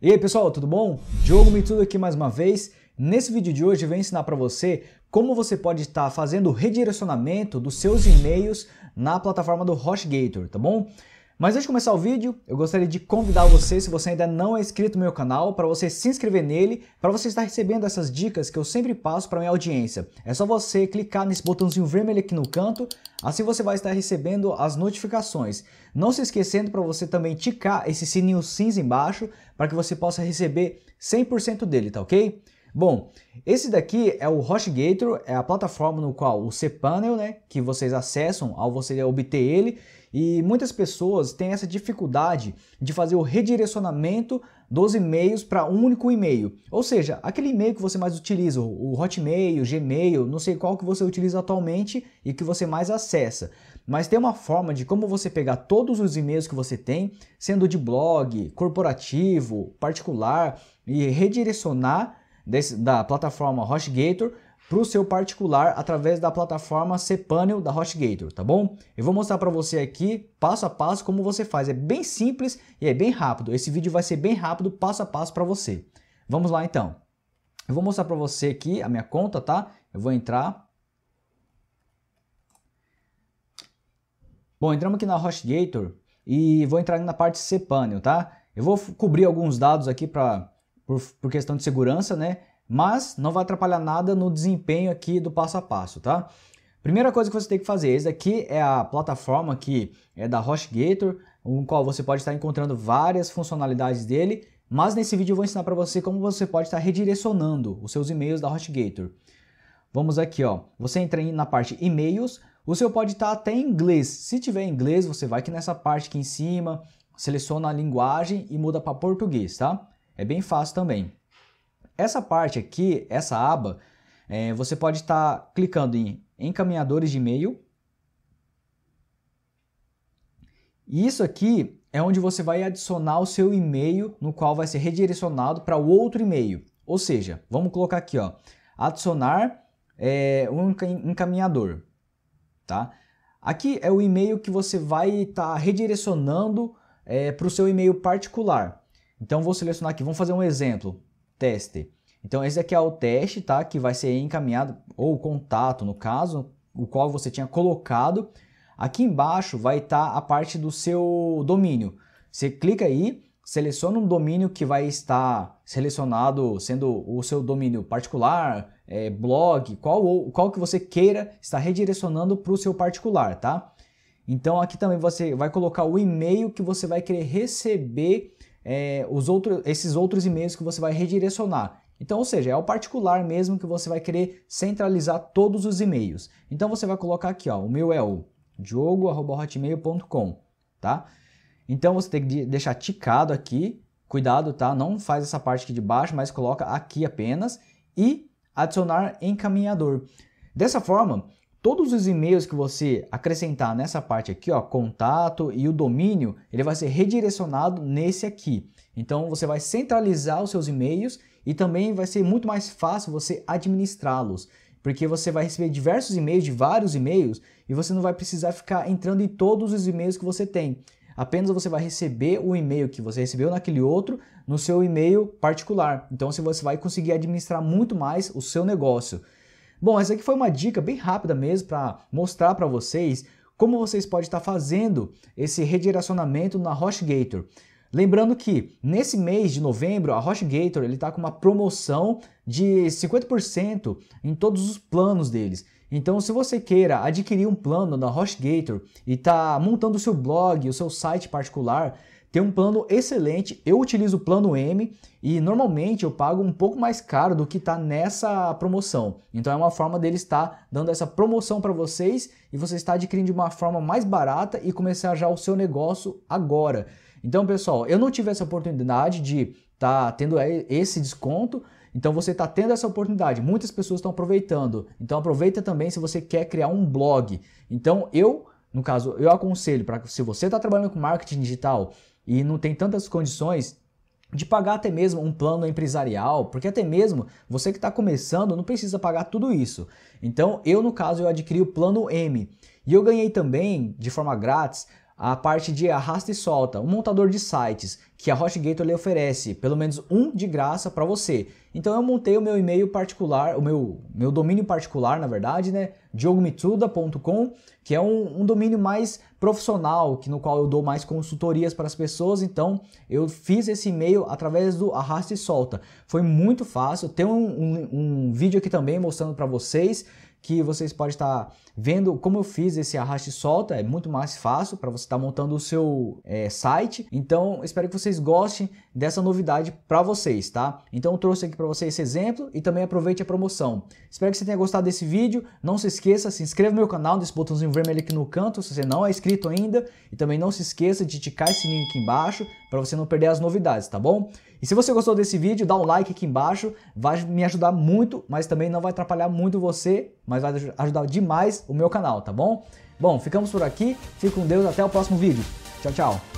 E aí pessoal, tudo bom? Diogo Tudo aqui mais uma vez. Nesse vídeo de hoje eu venho ensinar para você como você pode estar tá fazendo o redirecionamento dos seus e-mails na plataforma do HostGator, tá bom? Mas antes de começar o vídeo, eu gostaria de convidar você, se você ainda não é inscrito no meu canal, para você se inscrever nele, para você estar recebendo essas dicas que eu sempre passo para minha audiência. É só você clicar nesse botãozinho vermelho aqui no canto, assim você vai estar recebendo as notificações. Não se esquecendo para você também ticar esse sininho cinza embaixo, para que você possa receber 100% dele, tá ok? Bom, esse daqui é o HostGator, é a plataforma no qual o cPanel, né, que vocês acessam ao você obter ele, e muitas pessoas têm essa dificuldade de fazer o redirecionamento dos e-mails para um único e-mail. Ou seja, aquele e-mail que você mais utiliza, o Hotmail, Gmail, não sei qual que você utiliza atualmente e que você mais acessa. Mas tem uma forma de como você pegar todos os e-mails que você tem, sendo de blog, corporativo, particular, e redirecionar desse, da plataforma HostGator para o seu particular através da plataforma cPanel da HostGator, tá bom? Eu vou mostrar para você aqui, passo a passo, como você faz. É bem simples e é bem rápido. Esse vídeo vai ser bem rápido, passo a passo para você. Vamos lá, então. Eu vou mostrar para você aqui a minha conta, tá? Eu vou entrar. Bom, entramos aqui na HostGator e vou entrar na parte cPanel, tá? Eu vou cobrir alguns dados aqui para por, por questão de segurança, né? Mas não vai atrapalhar nada no desempenho aqui do passo a passo, tá? Primeira coisa que você tem que fazer, esse aqui é a plataforma que é da HostGator, no qual você pode estar encontrando várias funcionalidades dele, mas nesse vídeo eu vou ensinar para você como você pode estar redirecionando os seus e-mails da HostGator. Vamos aqui, ó. Você entra na parte e-mails, o seu pode estar até em inglês. Se tiver em inglês, você vai aqui nessa parte aqui em cima, seleciona a linguagem e muda para português, tá? É bem fácil também. Essa parte aqui, essa aba, é, você pode estar tá clicando em encaminhadores de e-mail. E isso aqui é onde você vai adicionar o seu e-mail, no qual vai ser redirecionado para o outro e-mail. Ou seja, vamos colocar aqui, ó, adicionar é, um encaminhador, tá? Aqui é o e-mail que você vai estar tá redirecionando é, para o seu e-mail particular. Então vou selecionar aqui, vamos fazer um exemplo, teste. Então esse aqui é o teste, tá? Que vai ser encaminhado, ou o contato no caso, o qual você tinha colocado. Aqui embaixo vai estar tá a parte do seu domínio. Você clica aí, seleciona um domínio que vai estar selecionado sendo o seu domínio particular, é, blog, qual, qual que você queira estar redirecionando para o seu particular, tá? Então aqui também você vai colocar o e-mail que você vai querer receber é, os outros esses outros e-mails que você vai redirecionar. Então, ou seja, é o particular mesmo que você vai querer centralizar todos os e-mails. Então você vai colocar aqui, ó, o meu é o diogo@hotmail.com, tá? Então você tem que deixar ticado aqui, cuidado, tá? Não faz essa parte aqui de baixo, mas coloca aqui apenas e adicionar encaminhador. Dessa forma, Todos os e-mails que você acrescentar nessa parte aqui, ó, contato e o domínio, ele vai ser redirecionado nesse aqui. Então você vai centralizar os seus e-mails e também vai ser muito mais fácil você administrá-los, porque você vai receber diversos e-mails de vários e-mails e você não vai precisar ficar entrando em todos os e-mails que você tem. Apenas você vai receber o e-mail que você recebeu naquele outro no seu e-mail particular. Então você vai conseguir administrar muito mais o seu negócio. Bom, essa aqui foi uma dica bem rápida mesmo para mostrar para vocês como vocês podem estar fazendo esse redirecionamento na HostGator. Lembrando que nesse mês de novembro a HostGator ele está com uma promoção de 50% em todos os planos deles. Então, se você queira adquirir um plano da HostGator e está montando o seu blog, o seu site particular, tem um plano excelente. Eu utilizo o plano M e normalmente eu pago um pouco mais caro do que está nessa promoção. Então é uma forma dele estar dando essa promoção para vocês e você está adquirindo de uma forma mais barata e começar já o seu negócio agora. Então, pessoal, eu não tive essa oportunidade de estar tá tendo é, esse desconto, então você está tendo essa oportunidade, muitas pessoas estão aproveitando. Então aproveita também se você quer criar um blog. Então eu no caso, eu aconselho para se você está trabalhando com marketing digital e não tem tantas condições de pagar até mesmo um plano empresarial, porque até mesmo você que está começando não precisa pagar tudo isso. Então, eu no caso eu adquiri o plano M e eu ganhei também de forma grátis a parte de arrasta e solta, um montador de sites que a HostGator lhe oferece, pelo menos um de graça para você. Então eu montei o meu e-mail particular, o meu, meu domínio particular, na verdade, né, diogomitruda.com, que é um, um, domínio mais profissional, que no qual eu dou mais consultorias para as pessoas. Então eu fiz esse e-mail através do arrasta e solta. Foi muito fácil. Tem um, um, um vídeo aqui também mostrando para vocês que vocês podem estar vendo como eu fiz esse arraste e solta, é muito mais fácil para você estar montando o seu é, site. Então, espero que você vocês gostem dessa novidade para vocês, tá? Então eu trouxe aqui para vocês esse exemplo e também aproveite a promoção. Espero que você tenha gostado desse vídeo. Não se esqueça, se inscreva no meu canal, nesse botãozinho vermelho aqui no canto, se você não é inscrito ainda. E também não se esqueça de ticar esse sininho aqui embaixo para você não perder as novidades, tá bom? E se você gostou desse vídeo, dá um like aqui embaixo, vai me ajudar muito, mas também não vai atrapalhar muito você, mas vai ajudar demais o meu canal, tá bom? Bom, ficamos por aqui, fique com Deus, até o próximo vídeo. Tchau, tchau!